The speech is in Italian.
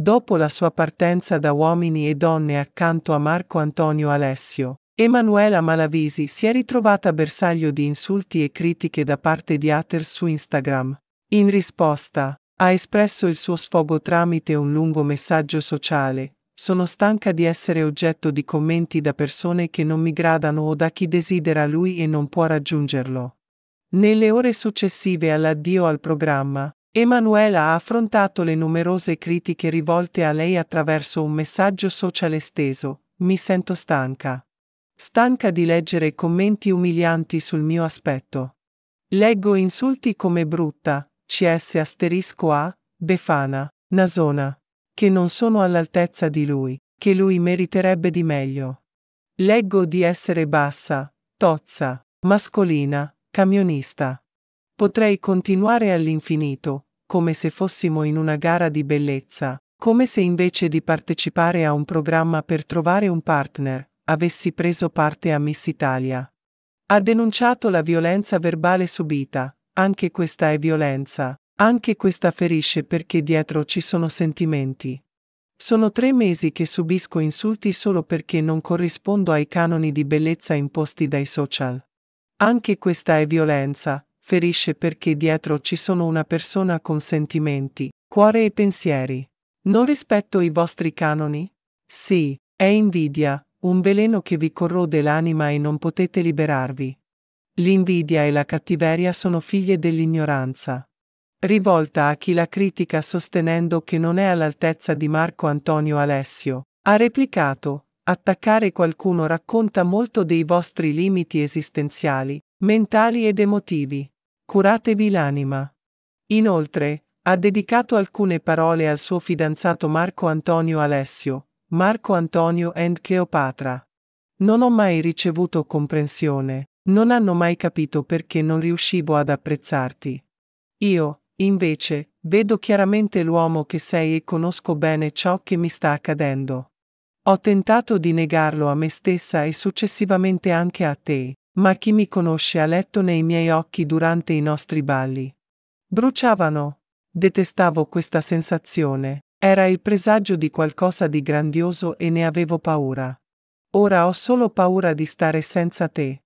Dopo la sua partenza da Uomini e Donne accanto a Marco Antonio Alessio, Emanuela Malavisi si è ritrovata bersaglio di insulti e critiche da parte di haters su Instagram. In risposta, ha espresso il suo sfogo tramite un lungo messaggio sociale. Sono stanca di essere oggetto di commenti da persone che non mi gradano o da chi desidera lui e non può raggiungerlo. Nelle ore successive all'addio al programma, Emanuela ha affrontato le numerose critiche rivolte a lei attraverso un messaggio social esteso, mi sento stanca. Stanca di leggere commenti umilianti sul mio aspetto. Leggo insulti come brutta, cs asterisco a, befana, nasona, che non sono all'altezza di lui, che lui meriterebbe di meglio. Leggo di essere bassa, tozza, mascolina, camionista. Potrei continuare all'infinito, come se fossimo in una gara di bellezza, come se invece di partecipare a un programma per trovare un partner, avessi preso parte a Miss Italia. Ha denunciato la violenza verbale subita, anche questa è violenza, anche questa ferisce perché dietro ci sono sentimenti. Sono tre mesi che subisco insulti solo perché non corrispondo ai canoni di bellezza imposti dai social. Anche questa è violenza, ferisce perché dietro ci sono una persona con sentimenti, cuore e pensieri. Non rispetto i vostri canoni? Sì, è invidia, un veleno che vi corrode l'anima e non potete liberarvi. L'invidia e la cattiveria sono figlie dell'ignoranza. Rivolta a chi la critica sostenendo che non è all'altezza di Marco Antonio Alessio, ha replicato, attaccare qualcuno racconta molto dei vostri limiti esistenziali, mentali ed emotivi. Curatevi l'anima. Inoltre, ha dedicato alcune parole al suo fidanzato Marco Antonio Alessio, Marco Antonio and Cleopatra. Non ho mai ricevuto comprensione, non hanno mai capito perché non riuscivo ad apprezzarti. Io, invece, vedo chiaramente l'uomo che sei e conosco bene ciò che mi sta accadendo. Ho tentato di negarlo a me stessa e successivamente anche a te, ma chi mi conosce ha letto nei miei occhi durante i nostri balli. Bruciavano. Detestavo questa sensazione. Era il presagio di qualcosa di grandioso e ne avevo paura. Ora ho solo paura di stare senza te.